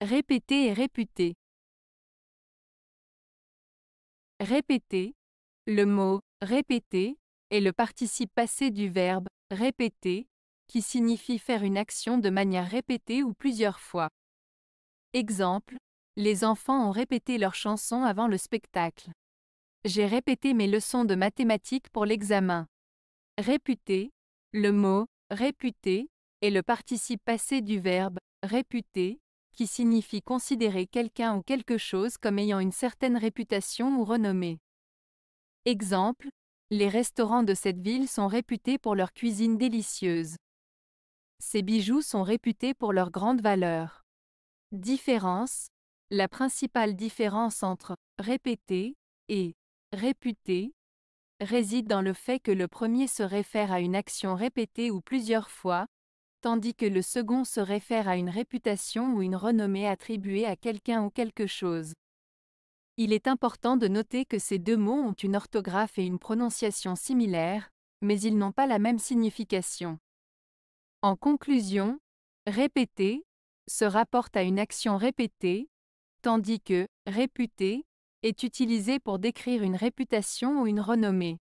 Répéter et réputer. Répéter. Le mot répéter est le participe passé du verbe répéter, qui signifie faire une action de manière répétée ou plusieurs fois. Exemple, les enfants ont répété leur chanson avant le spectacle. J'ai répété mes leçons de mathématiques pour l'examen. Réputer, le mot réputé est le participe passé du verbe réputer, qui signifie considérer quelqu'un ou quelque chose comme ayant une certaine réputation ou renommée. Exemple, les restaurants de cette ville sont réputés pour leur cuisine délicieuse. Ces bijoux sont réputés pour leur grande valeur. Différence La principale différence entre répéter et réputé » réside dans le fait que le premier se réfère à une action répétée ou plusieurs fois, tandis que le second se réfère à une réputation ou une renommée attribuée à quelqu'un ou quelque chose. Il est important de noter que ces deux mots ont une orthographe et une prononciation similaires, mais ils n'ont pas la même signification. En conclusion, répéter se rapporte à une action répétée, tandis que réputer est utilisé pour décrire une réputation ou une renommée.